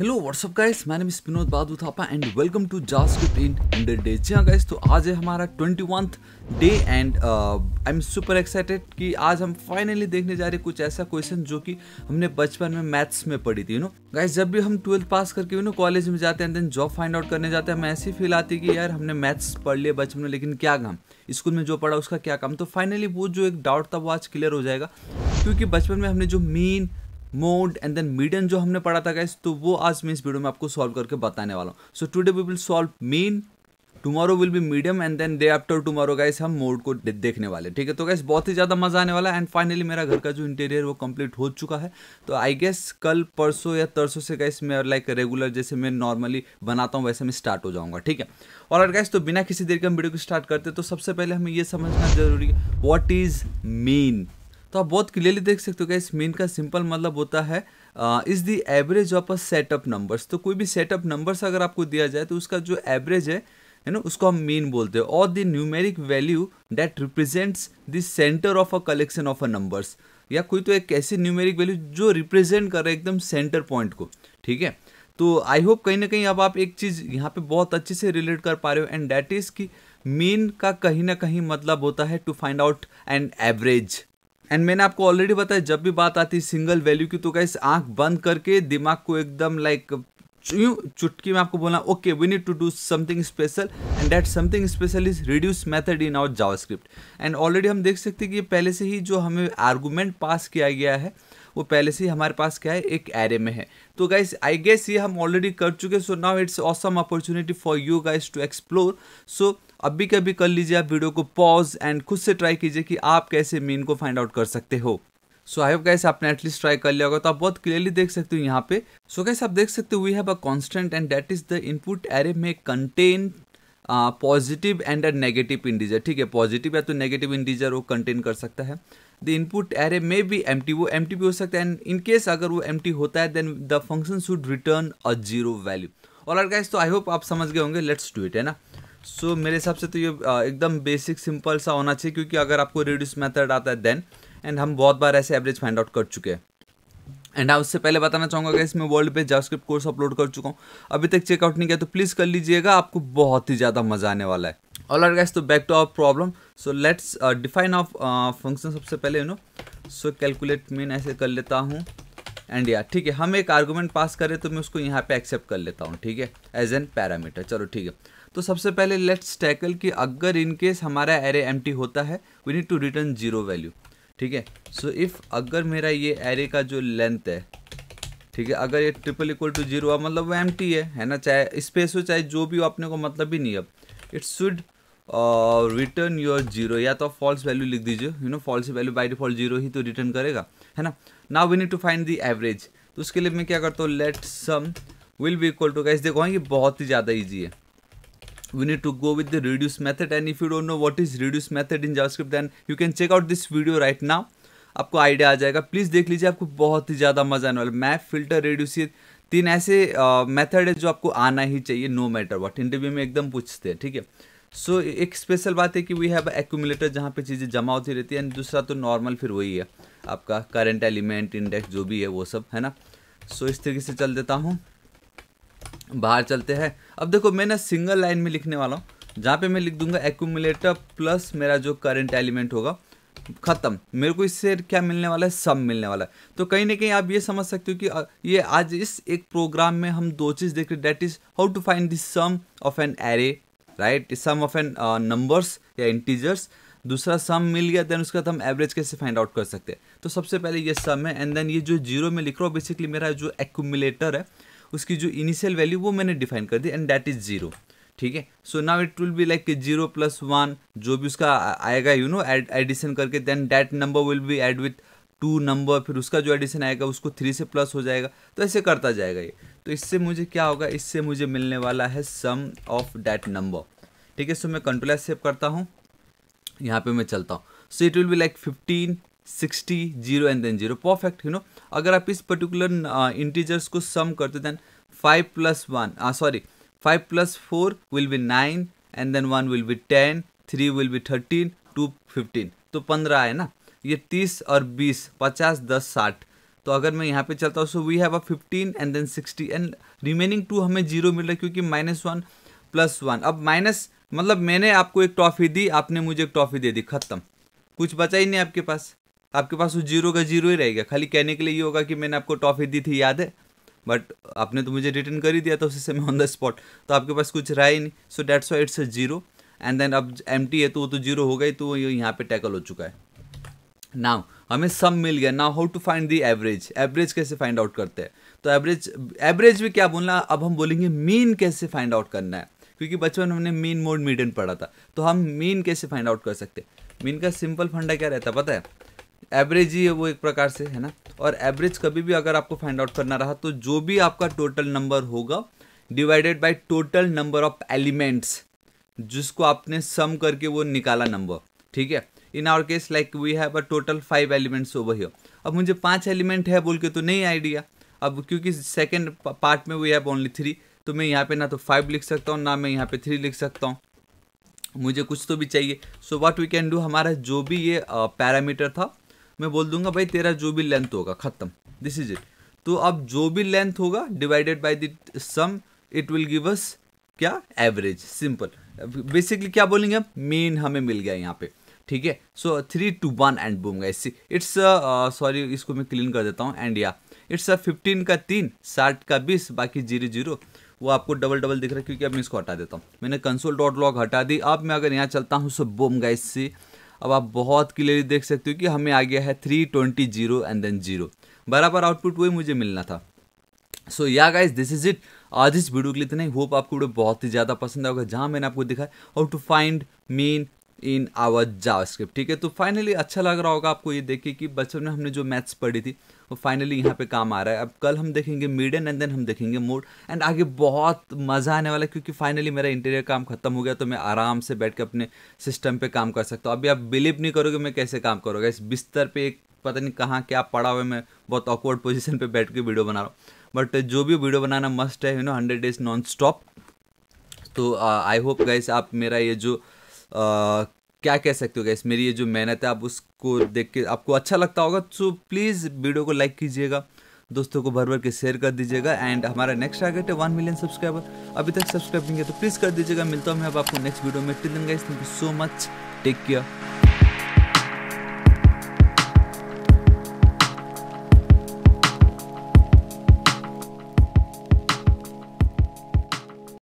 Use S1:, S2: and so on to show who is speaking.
S1: hello what's up guys मैं मिस स्पिनोद बादू Thapa and welcome to JavaScript in hundred days जी हाँ गाइस तो आज है हमारा twenty day and I am super excited कि आज हम फाइनली देखने जा रहे हैं कुछ ऐसा क्वेश्चन जो कि हमने बचपन में मैथ्स में पढ़ी थी यू नो गाइस जब भी हम ट्वेल्थ पास करके यू नो कॉलेज में जाते हैं देन जॉब फाइंड आउट करने जाते हैं हमें ऐसी फील आती है कि यार हमने मैथ्स पढ़ लिया बचपन में लेकिन क्या काम स्कूल में जो पढ़ा उसका क्या काम तो फाइनली वो जो एक डाउट था वो आज क्लियर हो जाएगा क्योंकि बचपन में हमने जो mean mode and then median जो हमने पढ़ा था गाइस तो वो आज मैं इस वीडियो में आपको सॉल्व करके बताने वाला हूँ so today we will solve mean tomorrow will be medium and then day after tomorrow guys हम मोड को दे, देखने वाले ठीक है तो गाइस बहुत ही ज़्यादा मजा आने वाला है एंड फाइनली मेरा घर का जो इंटीरियर वो कंप्लीट हो चुका है तो आई गेस कल परसों या तरसों से गाइस मैं लाइक रेगुलर जैसे मैं नॉर्मली बनाता हूँ वैसे मैं स्टार्ट हो जाऊँगा ठीक है और अगर गाइस तो बिना किसी देर के हम वीडियो को स्टार्ट करते तो सबसे पहले हमें यह समझना जरूरी है वॉट इज़ मीन तो आप बहुत क्लियरली देख सकते हो क्या इस मीन का सिंपल मतलब होता है is the average of a setup numbers तो कोई भी सेटअप नंबर्स अगर आपको दिया जाए तो उसका जो एवरेज है है ना उसको हम मीन बोलते हैं और the numeric value that represents the centre of a collection of a numbers या कोई तो एक ऐसी न्यूमेरिक वैल्यू जो रिप्रेजेंट कर रहा है एकदम सेंटर पॉइंट को ठीक है तो आई होप कहीं ना कहीं अब आप एक चीज़ यहाँ पे बहुत अच्छे से रिलेट कर पा रहे हो एंड दैट इज़ कि मीन का कहीं ना कहीं मतलब होता है to find out an average and मैंने आपको ऑलरेडी बताया जब भी बात आती है सिंगल वैल्यू की तो कैसे आंख बंद करके दिमाग को एकदम लाइक यूँ चुटकी में आपको बोला okay we need to do something special and that something special is reduce method in our JavaScript and already हम देख सकते हैं कि पहले से ही जो हमें आर्गूमेंट पास किया गया है वो पहले से ही हमारे पास क्या है एक एरे में है तो गाइज आई गेस ये हम ऑलरेडी कर चुके so now it's awesome opportunity for you guys to explore so अभी कभी कर लीजिए आप वीडियो को पॉज एंड खुद से ट्राई कीजिए कि आप कैसे मीन को फाइंड आउट कर सकते हो सो आई होप कैसे आपने एटलीस्ट ट्राई कर लिया होगा तो आप बहुत क्लियरली देख सकते हो यहाँ पे सो so, कैसे आप देख सकते हो we have a constant and that is the input array में contain positive and a negative integer ठीक है पॉजिटिव या तो नेगेटिव इंटीजर वो कंटेन कर सकता है द इनपुट एरे में भी एम वो एम भी हो सकता है एंड इनकेस अगर वो एम होता है then the function should return a zero value और गाइस तो आई होप आप समझ गए होंगे लेट्स डू इट है ना सो so, मेरे हिसाब से तो ये एकदम बेसिक सिंपल सा होना चाहिए क्योंकि अगर आपको रिड्यूस मेथड आता है देन एंड हम बहुत बार ऐसे एवरेज फाइंड आउट कर चुके हैं एंड हाँ उससे पहले बताना चाहूँगा कि इसमें वर्ल्ड पे जावास्क्रिप्ट कोर्स अपलोड कर चुका हूँ अभी तक चेकआउट नहीं किया तो प्लीज़ कर लीजिएगा आपको बहुत ही ज़्यादा मज़ा आने वाला है ऑल आर गैस तो back to our problem so let's define of function सबसे पहले you know so calculate mean ऐसे कर लेता हूँ एंड यार ठीक है हम एक आर्गूमेंट पास करें तो मैं उसको यहाँ पे एक्सेप्ट कर लेता हूँ ठीक है एज एन पैरामीटर चलो ठीक है तो सबसे पहले लेट्स टैकल कि अगर इनकेस हमारा एरे एम होता है we need to return zero value ठीक है सो इफ़ अगर मेरा ये एरे का जो लेंथ है ठीक है अगर ये ट्रिपल इक्वल टू जीरो मतलब वो एम है है ना चाहे स्पेस हो चाहे जो भी हो अपने को मतलब भी नहीं अब it's should return your zero या तो फॉल्स वैल्यू लिख दीजिए you know false value by default zero ही तो रिटर्न करेगा है ना now we need to find the average तो उसके लिए मैं क्या करता हूँ let sum will be equal to guys देखो हाँ, ये बहुत ही ज़्यादा ईजी है we need to go with reduce reduce and if you you know what is reduce method in in script then you can check out this video right now आपको idea आ जाएगा प्लीज़ देख लीजिए आपको बहुत ही ज़्यादा मजा आने वाला मैप फिल्टर रेड्यूस ये तीन ऐसे मेथड है जो आपको आना ही चाहिए नो मैटर वट इंटरव्यू में एकदम पूछते हैं ठीक है सो so, एक स्पेशल बात है कि वी हैव एक्यूमुलेटर जहाँ पे चीज़ें जमा होती रहती है एंड दूसरा तो नॉर्मल फिर वही है आपका करंट एलिमेंट इंडेक्स जो भी है वो सब है ना सो so, इस तरीके से चल देता हूँ बाहर चलते हैं अब देखो मैं ना सिंगल लाइन में लिखने वाला हूँ जहाँ पे मैं लिख दूंगा एक्यूमुलेटर प्लस मेरा जो करंट एलिमेंट होगा ख़त्म मेरे को इससे क्या मिलने वाला है सम मिलने वाला है तो कहीं ना कहीं आप ये समझ सकते हो कि ये आज इस एक प्रोग्राम में हम दो चीज़ देख रहे that is how to find this sum of an array right sum of an numbers या इंटीजर्स दूसरा सम मिल गया देन उसके बाद हम एवरेज कैसे फाइंड आउट कर सकते हैं तो सबसे पहले ये सम है एंड देन ये जो जीरो में लिख रहा हूँ बेसिकली मेरा जो एक्यूमुलेटर है उसकी जो इनिशियल वैल्यू वो मैंने डिफाइन कर दी एंड दैट इज़ जीरो ठीक है so now it will be like zero plus one जो भी उसका आएगा यू नो एडिशन करके then that number will be add with two number फिर उसका जो एडिशन आएगा उसको थ्री से प्लस हो जाएगा तो ऐसे करता जाएगा ये तो इससे मुझे क्या होगा इससे मुझे मिलने वाला है सम ऑफ डैट नंबर ठीक है सो मैं कंट्रोल सेव करता हूँ यहाँ पे मैं चलता हूँ so it will be like fifteen sixty zero and then zero perfect you know अगर आप इस पर्टिकुलर इंटीजर्स uh, को सम करते then five plus one sorry five plus four will be nine and then one will be ten three will be thirteen two fifteen तो पंद्रह है ना ये तीस और बीस पचास दस साठ तो अगर मैं यहाँ पे चलता हूँ so we have a fifteen and then sixty and remaining two हमें जीरो मिल रहा है क्योंकि माइनस वन प्लस वन अब माइनस मतलब मैंने आपको एक टॉफ़ी दी आपने मुझे एक टॉफ़ी दे दी ख़त्म कुछ बचा ही नहीं आपके पास आपके पास वो तो जीरो का जीरो ही रहेगा खाली कहने के लिए ये होगा कि मैंने आपको टॉफ़ी दी थी याद है बट आपने तो मुझे रिटर्न कर ही दिया था उसी समय ऑन द स्पॉट तो आपके पास कुछ रहा ही नहीं so that's why it's a zero and then अब एम है तो वो तो जीरो हो गई तो वो यहाँ पे टैकल हो चुका है नाउ हमें सम मिल गया now how to find the average average कैसे फाइंड आउट करते हैं तो एवरेज एवरेज भी क्या बोलना अब हम बोलेंगे मीन कैसे फाइंड आउट करना है क्योंकि बचपन में हमने मीन मोड मीडियन पढ़ा था तो हम मीन कैसे फाइंड आउट कर सकते मीन का सिंपल फंडा क्या रहता पता है एवरेज ही है वो एक प्रकार से है ना और एवरेज कभी भी अगर आपको फाइंड आउट करना रहा तो जो भी आपका टोटल नंबर होगा divided by total number of elements जिसको आपने सम करके वो निकाला नंबर ठीक है in our case like we have a total five elements over here अब मुझे पांच एलिमेंट है बोल के तो नहीं आइडिया अब क्योंकि सेकेंड पार्ट में वी हैव ओनली थ्री तो मैं यहाँ पे ना तो फाइव लिख सकता हूँ ना मैं यहाँ पे थ्री लिख सकता हूँ मुझे कुछ तो भी चाहिए so what we can do हमारा जो भी ये पैरामीटर था मैं बोल दूंगा भाई तेरा जो भी लेंथ होगा ख़त्म दिस इज इट तो अब जो भी लेंथ होगा divided by the sum it will give us क्या एवरेज सिंपल बेसिकली क्या बोलेंगे हम मेन हमें मिल गया यहाँ पे ठीक है so three two one and boom गए इट्स सॉरी इसको मैं क्लीन कर देता हूँ एंड या इट्स फिफ्टीन का तीन साठ का बीस बाकी जीरो जीरो वो आपको डबल डबल दिख रहा है क्योंकि अब मैं इसको हटा देता हूँ मैंने कंसोल डॉट लॉग हटा दी अब मैं अगर यहाँ चलता हूँ सो बोम गाइस से अब आप बहुत क्लियरली देख सकते हो कि हमें आ गया है three twenty zero and then zero बराबर आउटपुट वही मुझे मिलना था सो या गाइस दिस इज इट आज इस वीडियो के लिए इतना ही होप आपको वीडियो बहुत ही ज़्यादा पसंद आएगा जहाँ मैंने आपको दिखाया how to find mean in our JavaScript ठीक है तो फाइनली अच्छा लग रहा होगा आपको ये देखिए कि बचपन में हमने जो मैथ्स पढ़ी थी वो तो फाइनली यहाँ पे काम आ रहा है अब कल हम देखेंगे मीडियन एंड देन हम देखेंगे मूड एंड आगे बहुत मज़ा आने वाला है क्योंकि फाइनली मेरा इंटीरियर काम खत्म हो गया तो मैं आराम से बैठ के अपने सिस्टम पे काम कर सकता हूँ अभी आप बिलीव नहीं करोगे मैं कैसे काम करूँगा इस बिस्तर पे एक पता नहीं कहाँ क्या पड़ा हुआ है मैं बहुत ऑकवर्ड पोजिशन पर बैठ के वीडियो बना रहा हूँ बट जो भी वीडियो बनाना मस्ट है you know hundred days non stop तो आई होप गाइस आप मेरा ये जो uh, क्या कह सकते हो गैस मेरी ये जो मेहनत है आप उसको देख के आपको अच्छा लगता होगा सो प्लीज़ वीडियो को लाइक कीजिएगा दोस्तों को भर भर के शेयर कर दीजिएगा एंड हमारा नेक्स्ट टारगेट है वन मिलियन सब्सक्राइबर अभी तक सब्सक्राइब नहीं किया तो प्लीज़ कर दीजिएगा मिलता हूँ मैं अब आपको नेक्स्ट वीडियो में till then thank you so much take care